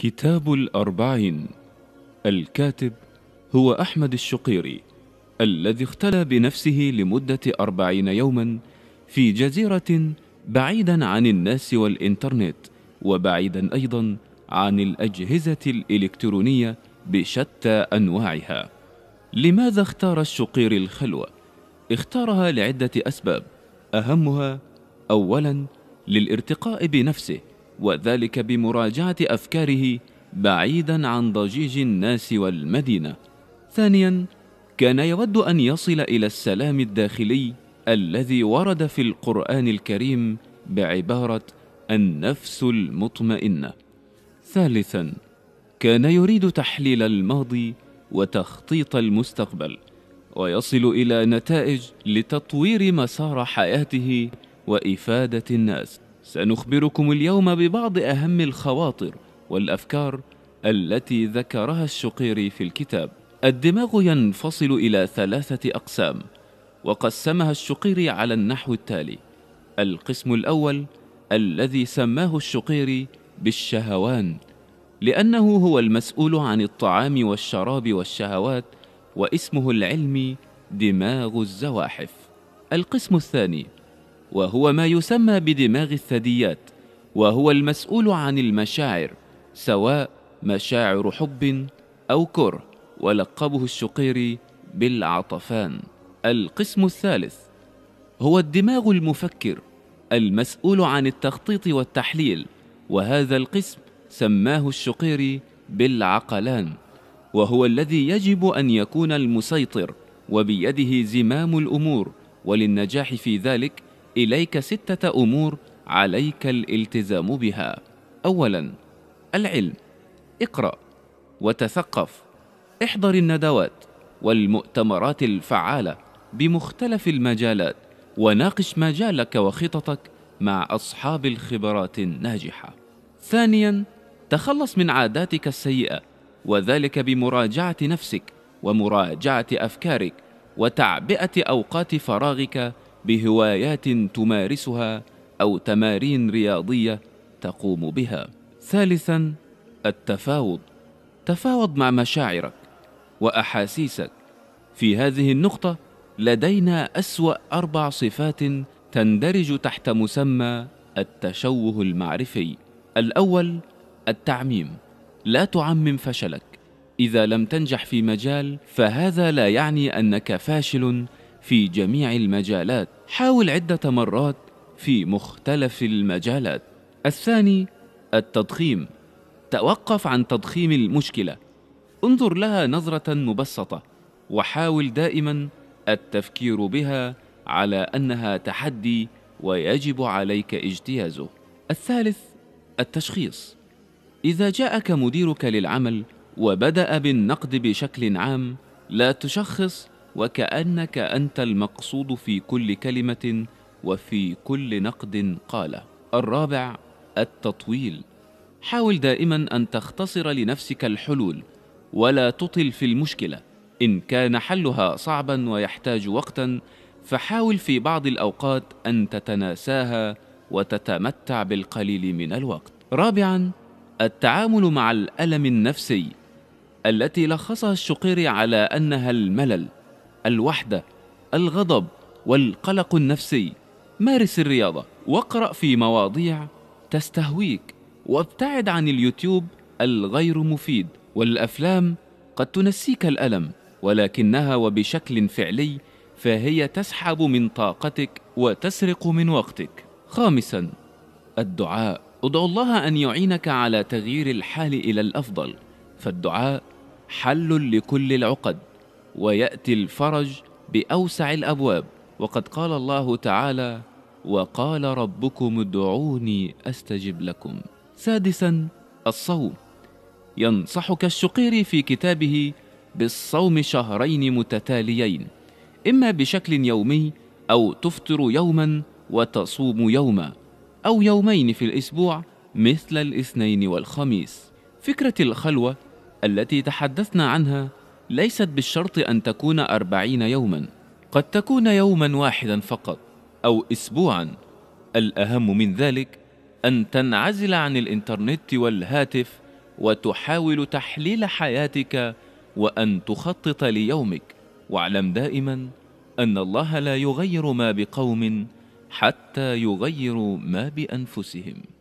كتاب الأربعين الكاتب هو أحمد الشقيري الذي اختلى بنفسه لمدة أربعين يوما في جزيرة بعيدا عن الناس والإنترنت وبعيدا أيضا عن الأجهزة الإلكترونية بشتى أنواعها لماذا اختار الشقيري الخلوة؟ اختارها لعدة أسباب أهمها أولا للارتقاء بنفسه وذلك بمراجعة أفكاره بعيدا عن ضجيج الناس والمدينة. ثانيا كان يود أن يصل إلى السلام الداخلي الذي ورد في القرآن الكريم بعبارة النفس المطمئنة. ثالثا كان يريد تحليل الماضي وتخطيط المستقبل ويصل الى نتائج لتطوير مسار حياته وافاده الناس سنخبركم اليوم ببعض أهم الخواطر والأفكار التي ذكرها الشقيري في الكتاب. الدماغ ينفصل إلى ثلاثة أقسام، وقسمها الشقيري على النحو التالي: القسم الأول الذي سماه الشقيري بالشهوان، لأنه هو المسؤول عن الطعام والشراب والشهوات، واسمه العلمي دماغ الزواحف. القسم الثاني وهو ما يسمى بدماغ الثدييات وهو المسؤول عن المشاعر سواء مشاعر حب أو كره ولقبه الشقيري بالعطفان القسم الثالث هو الدماغ المفكر المسؤول عن التخطيط والتحليل وهذا القسم سماه الشقيري بالعقلان وهو الذي يجب أن يكون المسيطر وبيده زمام الأمور وللنجاح في ذلك إليك ستة أمور عليك الالتزام بها أولا العلم اقرأ وتثقف احضر الندوات والمؤتمرات الفعالة بمختلف المجالات وناقش مجالك وخططك مع أصحاب الخبرات الناجحة ثانيا تخلص من عاداتك السيئة وذلك بمراجعة نفسك ومراجعة أفكارك وتعبئة أوقات فراغك بهوايات تمارسها او تمارين رياضيه تقوم بها ثالثا التفاوض تفاوض مع مشاعرك واحاسيسك في هذه النقطه لدينا اسوا اربع صفات تندرج تحت مسمى التشوه المعرفي الاول التعميم لا تعمم فشلك اذا لم تنجح في مجال فهذا لا يعني انك فاشل في جميع المجالات حاول عدة مرات في مختلف المجالات الثاني التضخيم توقف عن تضخيم المشكلة انظر لها نظرة مبسطة وحاول دائما التفكير بها على أنها تحدي ويجب عليك اجتيازه الثالث التشخيص إذا جاءك مديرك للعمل وبدأ بالنقد بشكل عام لا تشخص وكأنك أنت المقصود في كل كلمة وفي كل نقد قال الرابع التطويل حاول دائما أن تختصر لنفسك الحلول ولا تطل في المشكلة إن كان حلها صعبا ويحتاج وقتا فحاول في بعض الأوقات أن تتناساها وتتمتع بالقليل من الوقت رابعا التعامل مع الألم النفسي التي لخصها الشقيري على أنها الملل الوحدة الغضب والقلق النفسي مارس الرياضة واقرأ في مواضيع تستهويك وابتعد عن اليوتيوب الغير مفيد والأفلام قد تنسيك الألم ولكنها وبشكل فعلي فهي تسحب من طاقتك وتسرق من وقتك خامسا الدعاء ادعو الله أن يعينك على تغيير الحال إلى الأفضل فالدعاء حل لكل العقد وياتي الفرج باوسع الابواب وقد قال الله تعالى وقال ربكم ادعوني استجب لكم سادسا الصوم ينصحك الشقيري في كتابه بالصوم شهرين متتاليين اما بشكل يومي او تفطر يوما وتصوم يوما او يومين في الاسبوع مثل الاثنين والخميس فكره الخلوه التي تحدثنا عنها ليست بالشرط أن تكون أربعين يوما قد تكون يوما واحدا فقط أو أسبوعا الأهم من ذلك أن تنعزل عن الإنترنت والهاتف وتحاول تحليل حياتك وأن تخطط ليومك واعلم دائما أن الله لا يغير ما بقوم حتى يغيروا ما بأنفسهم